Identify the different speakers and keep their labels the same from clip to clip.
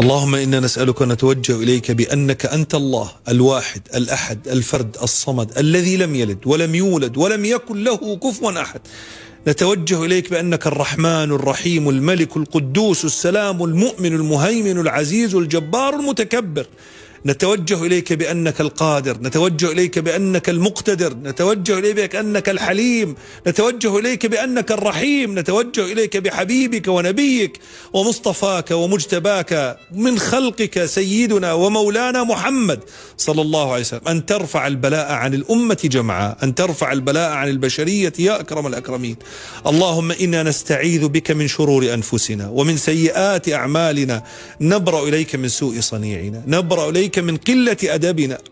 Speaker 1: اللهم إنا نسألك نتوجه إليك بأنك أنت الله الواحد الأحد الفرد الصمد الذي لم يلد ولم يولد ولم يكن له كفوا أحد نتوجه إليك بأنك الرحمن الرحيم الملك القدوس السلام المؤمن المهيمن العزيز الجبار المتكبر نتوجه إليك بأنك القادر نتوجه إليك بأنك المقتدر نتوجه إليك بأنك الحليم نتوجه إليك بأنك الرحيم نتوجه إليك بحبيبك ونبيك ومصطفاك ومجتباك من خلقك سيدنا ومولانا محمد صلى الله عليه وسلم أن ترفع البلاء عن الأمة جمعاء أن ترفع البلاء عن البشرية يا أكرم الأكرمين اللهم إنا نستعيذ بك من شرور أنفسنا ومن سيئات أعمالنا نبرأ إليك من سوء صنيعنا نبرأ إليك إليك من قلة أدبنا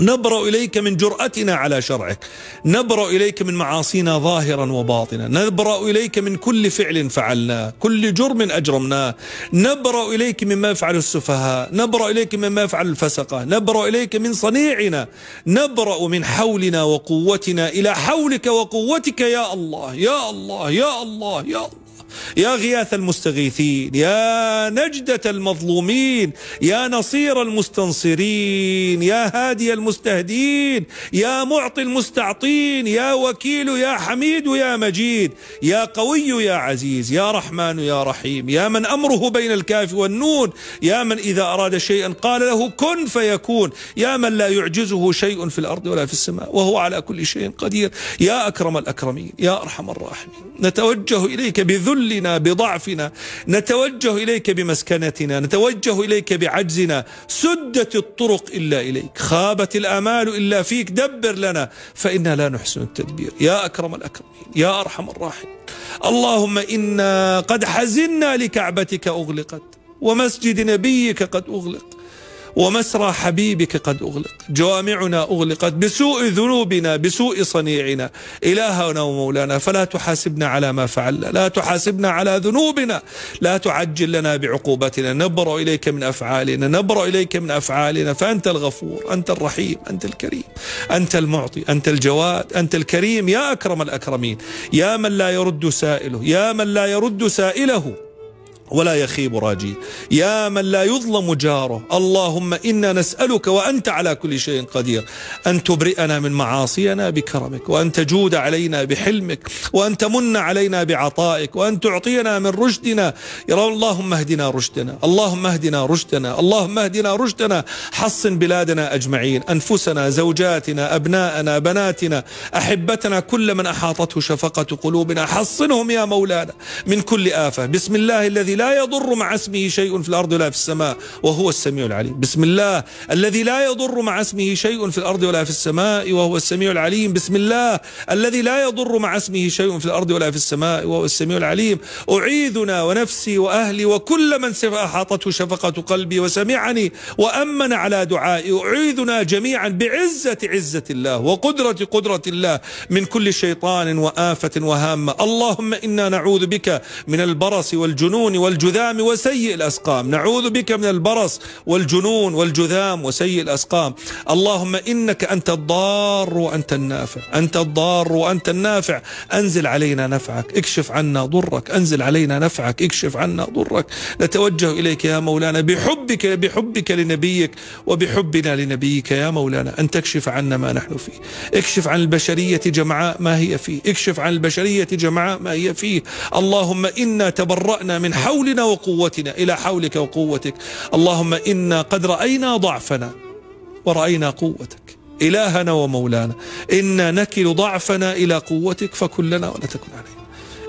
Speaker 1: نبرأ إليك من جرأتنا على شرعك نبرأ إليك من معاصينا ظاهرا وباطنا نبرأ إليك من كل فعل فعلناه كل جرم أجرمناه نبرأ إليك مما يفعل السفهاء نبرأ إليك مما يفعل الفسقة نبرأ إليك من صنيعنا نبرأ من حولنا وقوتنا إلى حولك وقوتك يا الله يا الله يا الله يا الله يا غياث المستغيثين يا نجدة المظلومين يا نصير المستنصرين يا هادي المستهدين يا معطي المستعطين يا وكيل يا حميد يا مجيد يا قوي يا عزيز يا رحمن يا رحيم يا من أمره بين الكاف والنون يا من إذا أراد شيئا قال له كن فيكون يا من لا يعجزه شيء في الأرض ولا في السماء وهو على كل شيء قدير يا أكرم الأكرمين يا أرحم الراحمين نتوجه إليك بذل بذلنا بضعفنا نتوجه إليك بمسكنتنا نتوجه إليك بعجزنا سدت الطرق إلا إليك خابت الأمال إلا فيك دبر لنا فإنا لا نحسن التدبير يا أكرم الأكرمين يا أرحم الراحمين اللهم إنا قد حزنا لكعبتك أغلقت ومسجد نبيك قد أغلق ومسرى حبيبك قد أغلق جوامعنا أغلقت بسوء ذنوبنا بسوء صنيعنا إلهنا ومولانا فلا تحاسبنا على ما فعلنا لا تحاسبنا على ذنوبنا لا تعجل لنا بعقوبتنا نبرأ إليك من أفعالنا نبرأ إليك من أفعالنا فأنت الغفور أنت الرحيم أنت الكريم أنت المعطي أنت الجواد أنت الكريم يا أكرم الأكرمين يا من لا يرد سائله يا من لا يرد سائله ولا يخيب راجي يا من لا يظلم جاره اللهم إنا نسألك وأنت على كل شيء قدير أن تبرئنا من معاصينا بكرمك وأن تجود علينا بحلمك وأن تمن علينا بعطائك وأن تعطينا من رشدنا يا اللهم اهدنا رشدنا اللهم اهدنا رشدنا اللهم اهدنا رشدنا حصن بلادنا أجمعين أنفسنا زوجاتنا أبناءنا بناتنا أحبتنا كل من أحاطته شفقة قلوبنا حصنهم يا مولانا من كل آفة بسم الله الذي لا لا يضر مع اسمه شيء في الارض ولا في السماء وهو السميع العليم بسم الله الذي لا يضر مع اسمه شيء في الارض ولا في السماء وهو السميع العليم بسم الله الذي لا يضر مع اسمه شيء في الارض ولا في السماء وهو السميع العليم اعيذنا ونفسي واهلي وكل من احاطته شفقه قلبي وسمعني وامن على دعائي اعيذنا جميعا بعزه عزه الله وقدره قدره الله من كل شيطان وافه وهامه اللهم انا نعوذ بك من البرص والجنون وال والجذام وسيء الأسقام نعوذ بك من البرص والجنون والجذام وسيء الأسقام اللهم إنك أنت الضار وأنت النافع أنت الضار وأنت النافع أنزل علينا نفعك اكشف عنا ضرك أنزل علينا نفعك اكشف عنا ضرك نتوجه إليك يا مولانا بحبك بحبك لنبيك وبحبنا لنبيك يا مولانا أن تكشف عنا ما نحن فيه اكشف عن البشرية جمعاء ما هي فيه اكشف عن البشرية جمعاء ما هي فيه اللهم إنا تبرأنا من حول حولنا وقوتنا إلى حولك وقوتك اللهم إنا قد رأينا ضعفنا ورأينا قوتك إلهنا ومولانا إنا نكل ضعفنا إلى قوتك فكلنا ولا تكن علينا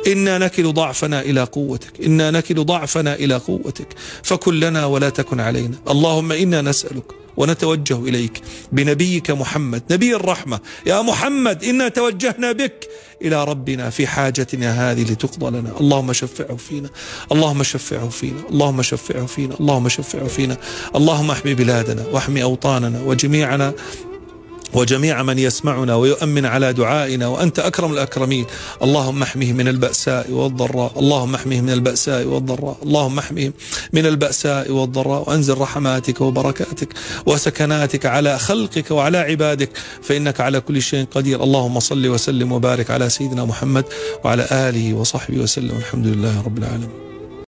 Speaker 1: إنا نكل ضعفنا إلى قوتك إنا نكل ضعفنا إلى قوتك فكلنا ولا تكن علينا اللهم إنا نسألك ونتوجه إليك بنبيك محمد نبي الرحمة يا محمد إنا توجهنا بك إلى ربنا في حاجتنا هذه لتقضى لنا اللهم شفعه فينا اللهم شفعه فينا اللهم شفعه فينا اللهم شفعه فينا اللهم احمي بلادنا واحمي أوطاننا وجميعنا وجميع من يسمعنا ويؤمن على دعائنا وأنت أكرم الأكرمين اللهم احمه من البأساء والضراء اللهم احمه من البأساء والضراء اللهم احمه من البأساء والضراء وأنزل رحماتك وبركاتك وسكناتك على خلقك وعلى عبادك فإنك على كل شيء قدير اللهم صل وسلم وبارك على سيدنا محمد وعلى آله وصحبه وسلم الحمد لله رب العالمين